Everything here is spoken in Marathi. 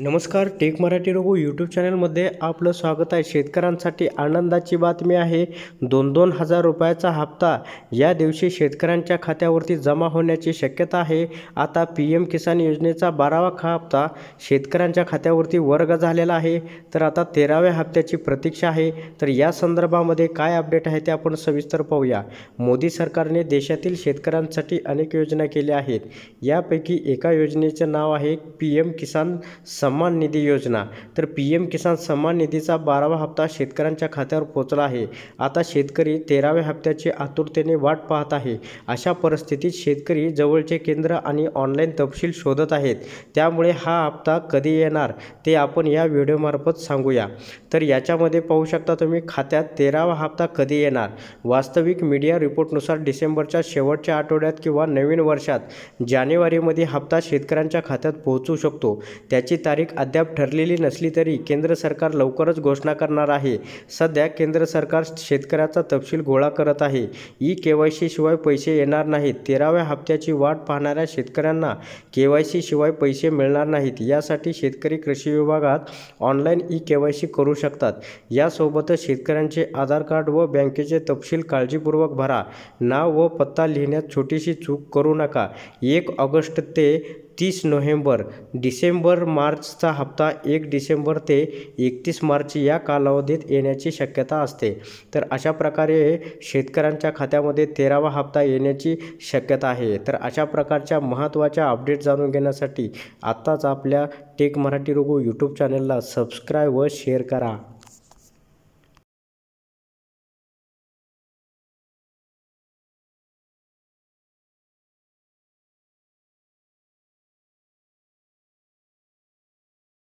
नमस्कार टेक मराठी रोबो यूट्यूब चॅनलमध्ये आपलं स्वागत आहे शेतकऱ्यांसाठी आनंदाची बातमी आहे दोन दोन हजार रुपयाचा हप्ता या दिवशी शेतकऱ्यांच्या खात्यावरती जमा होण्याची शक्यता आहे आता पी एम किसान योजनेचा बारावा हप्ता शेतकऱ्यांच्या खात्यावरती वर्ग झालेला आहे तर आता तेराव्या हप्त्याची प्रतीक्षा आहे तर या संदर्भामध्ये काय अपडेट आहे ते आपण सविस्तर पाहूया मोदी सरकारने देशातील शेतकऱ्यांसाठी अनेक योजना केल्या आहेत यापैकी एका योजनेचं नाव आहे पी एम किसान सन्मान निधी योजना तर पी एम किसान सन्मान निधीचा बारावा हप्ता शेतकऱ्यांच्या खात्यावर पोचला आहे आता शेतकरी तेराव्या हप्त्याची आतुरतेने वाट पाहत आहे अशा परिस्थितीत शेतकरी जवळचे केंद्र आणि ऑनलाईन तपशील शोधत आहेत त्यामुळे हा हप्ता कधी येणार ते आपण या व्हिडिओमार्फत सांगूया तर याच्यामध्ये पाहू शकता तुम्ही खात्यात तेरावा हप्ता कधी येणार वास्तविक मीडिया रिपोर्टनुसार डिसेंबरच्या शेवटच्या आठवड्यात किंवा नवीन वर्षात जानेवारीमध्ये हप्ता शेतकऱ्यांच्या खात्यात पोहोचू शकतो त्याची तारीख तारीख अद्याप ठरलेली नसली तरी केंद्र सरकार लवकरच घोषणा करणार आहे सध्या केंद्र सरकार शेतकऱ्याचा तपशील गोळा करत आहे ई के वाय शिवाय पैसे येणार नाहीत तेराव्या हप्त्याची वाट पाहणाऱ्या शेतकऱ्यांना के वाय सीशिवाय पैसे मिळणार नाहीत यासाठी शेतकरी कृषी विभागात online E K Y C करू शकतात यासोबतच शेतकऱ्यांचे आधार कार्ड व बँकेचे तपशील काळजीपूर्वक भरा नाव व पत्ता लिहिण्यात छोटीशी चूक करू नका एक ऑगस्ट ते तीस नोव्हेंबर डिसेंबर मार्चचा हप्ता एक डिसेंबर ते एकतीस मार्च या कालावधीत येण्याची शक्यता असते तर अशा प्रकारे शेतकऱ्यांच्या खात्यामध्ये तेरावा हप्ता येण्याची शक्यता आहे तर अशा प्रकारच्या महत्त्वाच्या अपडेट जाणून घेण्यासाठी आत्ताच आपल्या टेक मराठी रुगो यूट्यूब चॅनलला सबस्क्राईब व शेअर करा